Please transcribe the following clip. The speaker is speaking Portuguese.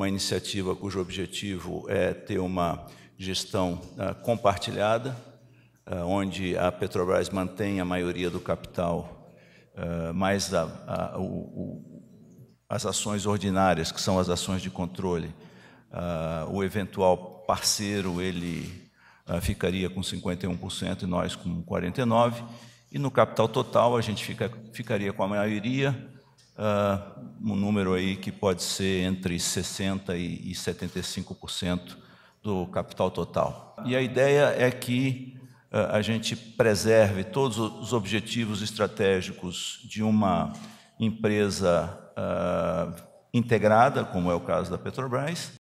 uma iniciativa cujo objetivo é ter uma gestão ah, compartilhada, ah, onde a Petrobras mantém a maioria do capital, ah, mas a, a, o, o, as ações ordinárias, que são as ações de controle, ah, o eventual parceiro ele ficaria com 51% e nós com 49%, e no capital total a gente fica, ficaria com a maioria, uh, um número aí que pode ser entre 60% e 75% do capital total. E a ideia é que uh, a gente preserve todos os objetivos estratégicos de uma empresa uh, integrada, como é o caso da Petrobras,